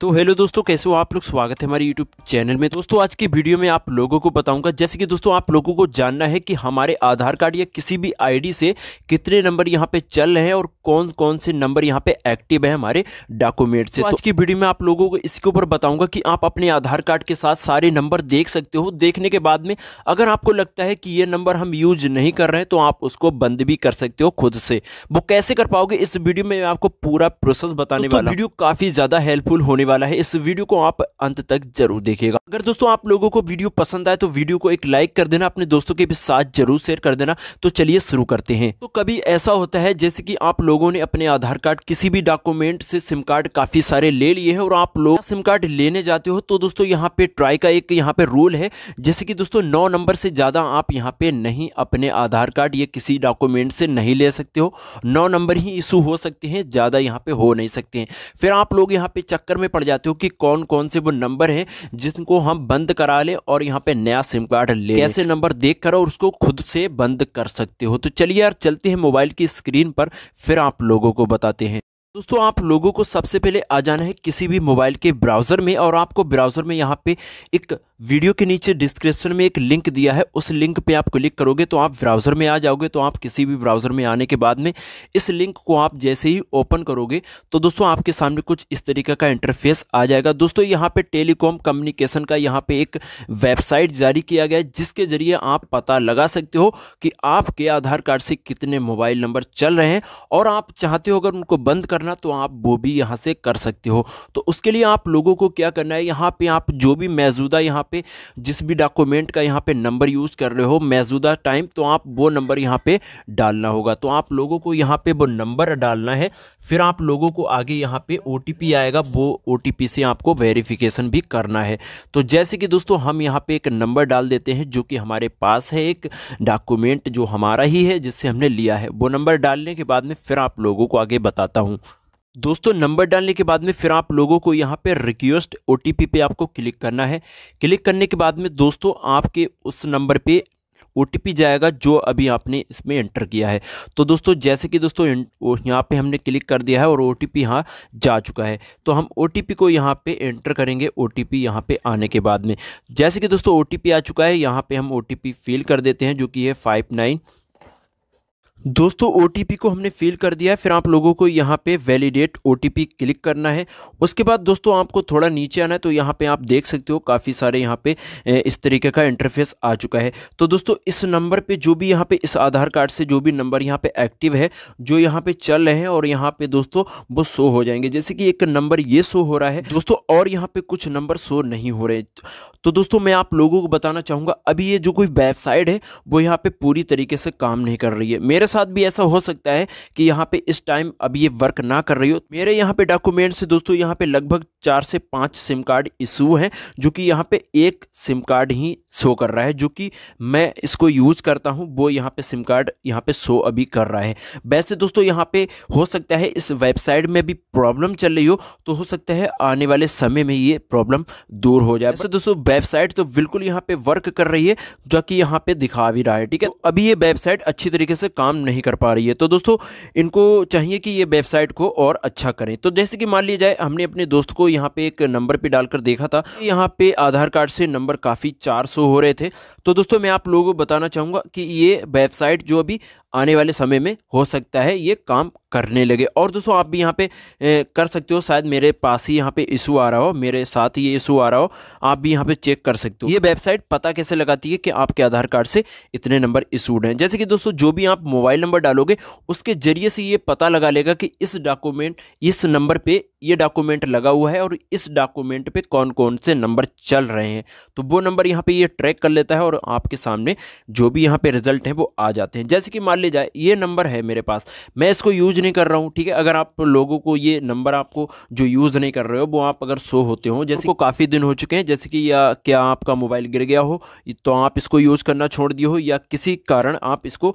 तो हेलो दोस्तों कैसे हो आप लोग स्वागत है हमारे यूट्यूब चैनल में दोस्तों आज की वीडियो में आप लोगों को बताऊंगा जैसे कि दोस्तों आप लोगों को जानना है कि हमारे आधार कार्ड या किसी भी आईडी से कितने नंबर यहां पे चल रहे हैं और कौन कौन से नंबर यहां पे एक्टिव है हमारे डॉक्यूमेंट से तो, तो आज की वीडियो में आप लोगों को इसके ऊपर बताऊंगा कि आप अपने आधार कार्ड के साथ सारे नंबर देख सकते हो देखने के बाद में अगर आपको लगता है कि ये नंबर हम यूज नहीं कर रहे हैं तो आप उसको बंद भी कर सकते हो खुद से वो कैसे कर पाओगे इस वीडियो में आपको पूरा प्रोसेस बताने वाला वीडियो काफी ज्यादा हेल्पफुल होने होने वाला है इस वीडियो को आप अंत तक जरूर देखिएगा अगर दोस्तों आप लोगों को वीडियो पसंद आए तो वीडियो को एक लाइक कर देना अपने दोस्तों के भी साथ जरूर शेयर कर देना तो चलिए शुरू करते हैं तो कभी ऐसा होता है जैसे कि आप लोगों ने अपने आधार कार्ड किसी भी डॉक्यूमेंट से सिम कार्ड काफी सारे ले लिए हैं और आप लोग सिम कार्ड लेने जाते हो तो दोस्तों यहाँ पे ट्राई का एक यहाँ पे रूल है जैसे कि दोस्तों नौ नंबर से ज़्यादा आप यहाँ पे नहीं अपने आधार कार्ड या किसी डॉक्यूमेंट से नहीं ले सकते हो नौ नंबर ही इशू हो सकते हैं ज़्यादा यहाँ पे हो नहीं सकते हैं फिर आप लोग यहाँ पे चक्कर में पड़ जाते हो कि कौन कौन से वो नंबर हैं जिनको हम बंद करा लें और यहाँ पे नया सिम कार्ड ले कैसे नंबर देख कर और उसको खुद से बंद कर सकते हो तो चलिए यार चलते हैं मोबाइल की स्क्रीन पर फिर आप लोगों को बताते हैं दोस्तों आप लोगों को सबसे पहले आ जाना है किसी भी मोबाइल के ब्राउज़र में और आपको ब्राउज़र में यहाँ पे एक वीडियो के नीचे डिस्क्रिप्शन में एक लिंक दिया है उस लिंक पे आप क्लिक करोगे तो आप ब्राउज़र में आ जाओगे तो आप किसी भी ब्राउज़र में आने के बाद में इस लिंक को आप जैसे ही ओपन करोगे तो दोस्तों आपके सामने कुछ इस तरीके का इंटरफेस आ जाएगा दोस्तों यहाँ पर टेलीकॉम कम्युनिकेशन का यहाँ पर एक वेबसाइट जारी किया गया है जिसके ज़रिए आप पता लगा सकते हो कि आपके आधार कार्ड से कितने मोबाइल नंबर चल रहे हैं और आप चाहते हो अगर उनको बंद कर करना तो आप वो भी यहाँ से कर सकते हो तो उसके लिए आप लोगों को क्या करना है यहाँ पे आप जो भी मौजूदा यहाँ पे जिस भी डॉक्यूमेंट का यहाँ पे नंबर यूज़ कर रहे हो मौजूदा टाइम तो आप वो नंबर यहाँ पे डालना होगा तो आप लोगों को यहाँ पे वो नंबर डालना है फिर आप लोगों को आगे यहाँ पे ओ आएगा वो ओ से आपको वेरीफिकेशन भी करना है तो जैसे कि दोस्तों हम यहाँ पे एक नंबर डाल देते हैं जो कि हमारे पास है एक डॉक्यूमेंट जो हमारा ही है जिससे हमने लिया है वो नंबर डालने के बाद में फिर आप लोगों को आगे बताता हूँ दोस्तों नंबर डालने के बाद में फिर आप लोगों को यहाँ पे रिक्वेस्ट ओ पे आपको क्लिक करना है क्लिक करने के बाद में दोस्तों आपके उस नंबर पे ओ जाएगा जो अभी आपने इसमें एंटर किया है तो दोस्तों जैसे कि दोस्तों यहाँ पे हमने क्लिक कर दिया है और ओ टी पी यहाँ जा चुका है तो हम ओ को यहाँ पे एंटर करेंगे ओ टी पी यहाँ पे आने के बाद में जैसे कि दोस्तों ओ आ चुका है यहाँ पे हम ओ टी फिल कर देते हैं जो कि है फाइव नाइन दोस्तों ओ को हमने फिल कर दिया है फिर आप लोगों को यहाँ पे वैलिडेट ओ क्लिक करना है उसके बाद दोस्तों आपको थोड़ा नीचे आना है तो यहाँ पे आप देख सकते हो काफ़ी सारे यहाँ पे इस तरीके का इंटरफेस आ चुका है तो दोस्तों इस नंबर पे जो भी यहाँ पे इस आधार कार्ड से जो भी नंबर यहाँ पे एक्टिव है जो यहाँ पे चल रहे हैं और यहाँ पे दोस्तों वो शो हो जाएंगे जैसे कि एक नंबर ये शो हो रहा है दोस्तों और यहाँ पे कुछ नंबर शो नहीं हो रहे तो दोस्तों मैं आप लोगों को बताना चाहूँगा अभी ये जो कोई वेबसाइट है वो यहाँ पे पूरी तरीके से काम नहीं कर रही है मेरे साथ भी ऐसा हो सकता है कि यहाँ पे इस टाइम अभी ये वर्क ना कर रही हो मेरे यहाँ पे डॉक्यूमेंट से दोस्तों यहाँ पे लगभग चार से पाँच सिम कार्ड इशू हैं जो कि यहाँ पे एक सिम कार्ड ही शो कर रहा है जो कि मैं इसको यूज़ करता हूँ वो यहाँ पे सिम कार्ड यहाँ पे शो अभी कर रहा है वैसे दोस्तों यहाँ पे हो सकता है इस वेबसाइट में भी प्रॉब्लम चल रही हो तो हो सकता है आने वाले समय में ये प्रॉब्लम दूर हो जाए वैसे दोस्तों वेबसाइट तो बिल्कुल यहाँ पे वर्क कर रही है जो कि यहाँ पे दिखा भी रहा है ठीक है तो अभी ये वेबसाइट अच्छी तरीके से काम नहीं कर पा रही है तो दोस्तों इनको चाहिए कि ये वेबसाइट को और अच्छा करें तो जैसे कि मान लिया जाए हमने अपने दोस्त को यहाँ पे एक नंबर पे डालकर देखा था यहाँ पे आधार कार्ड से नंबर काफ़ी चार हो रहे थे तो दोस्तों मैं आप लोगों को बताना चाहूँगा कि ये वेबसाइट जो अभी आने वाले समय में हो सकता है ये काम करने लगे और दोस्तों आप भी यहाँ पे ए, कर सकते हो शायद मेरे पास ही यहाँ पे इशू आ रहा हो मेरे साथ ही ये इशू आ रहा हो आप भी यहाँ पे चेक कर सकते हो ये वेबसाइट पता कैसे लगाती है कि आपके आधार कार्ड से इतने नंबर इशूड हैं जैसे कि दोस्तों जो भी आप मोबाइल नंबर डालोगे उसके जरिए से ये पता लगा लेगा कि इस डॉक्यूमेंट इस नंबर पर ये डॉक्यूमेंट लगा हुआ है और इस डॉक्यूमेंट पर कौन कौन से नंबर चल रहे हैं तो वो नंबर यहाँ पे ये ट्रैक कर लेता है और आपके सामने जो भी यहाँ पे रिजल्ट है वो आ जाते हैं जैसे कि मान ले जाए ये नंबर है मेरे पास मैं इसको यूज नहीं कर रहा हूँ ठीक है अगर आप लोगों को ये नंबर आपको जो यूज़ नहीं कर रहे हो वो आप अगर सो होते हो जैसे को काफ़ी दिन हो चुके हैं जैसे कि या क्या आपका मोबाइल गिर गया हो तो आप इसको यूज़ करना छोड़ दिए हो या किसी कारण आप इसको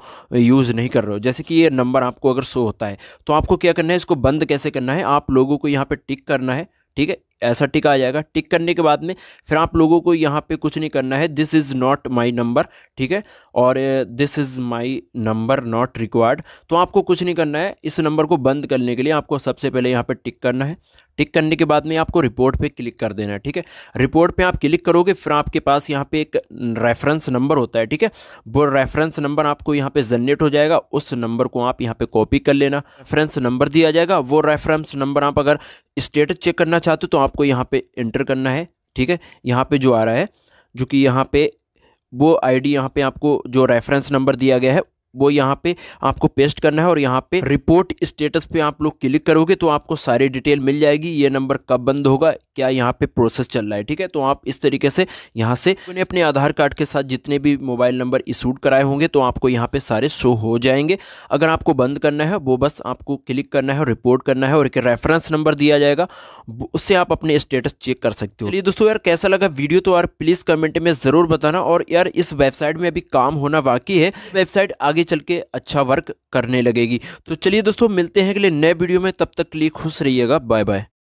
यूज़ नहीं कर रहे हो जैसे कि ये नंबर आपको अगर सो होता है तो आपको क्या करना है इसको बंद कैसे करना है आप लोगों को यहाँ पर टिक करना है ठीक है ऐसा टिक आ जाएगा टिक करने के बाद में फिर आप लोगों को यहाँ पे कुछ नहीं करना है this is not my number ठीक है और this is my number not required तो आपको कुछ नहीं करना है इस नंबर को बंद करने के लिए आपको सबसे पहले यहाँ पे टिक करना है टिक करने के बाद में आपको रिपोर्ट पे क्लिक कर देना है ठीक है रिपोर्ट पे आप क्लिक करोगे फिर आपके पास यहाँ पे एक रेफरेंस नंबर होता है ठीक है वो रेफरेंस नंबर आपको यहाँ पे जनरेट हो जाएगा उस नंबर को आप यहाँ पे कॉपी कर लेना रेफरेंस नंबर दिया जाएगा वो रेफरेंस नंबर आप अगर स्टेटस चेक करना चाहते हो तो आपको यहाँ पे इंटर करना है ठीक है यहाँ पे जो आ रहा है जो कि यहाँ पे वो आईडी यहाँ पे आपको जो रेफरेंस नंबर दिया गया है वो यहाँ पे आपको पेस्ट करना है और यहाँ पे रिपोर्ट स्टेटस पे आप लोग क्लिक करोगे तो आपको सारी डिटेल मिल जाएगी ये नंबर कब बंद होगा क्या यहाँ पे प्रोसेस चल रहा है ठीक है तो आप इस तरीके से यहाँ से अपने अपने आधार कार्ड के साथ जितने भी मोबाइल नंबर इशूड कराए होंगे तो आपको यहाँ पे सारे शो हो जाएंगे अगर आपको बंद करना है वो बस आपको क्लिक करना है रिपोर्ट करना है और एक रेफरेंस नंबर दिया जाएगा उससे आप अपने स्टेटस चेक कर सकते हो चलिए दोस्तों यार कैसा लगा वीडियो तो यार प्लीज़ कमेंट में ज़रूर बताना और यार इस वेबसाइट में अभी काम होना बाकी है वेबसाइट आगे आगे चल के अच्छा वर्क करने लगेगी तो चलिए दोस्तों मिलते हैं अगले नए वीडियो में तब तक के लिए खुश रहिएगा बाय बाय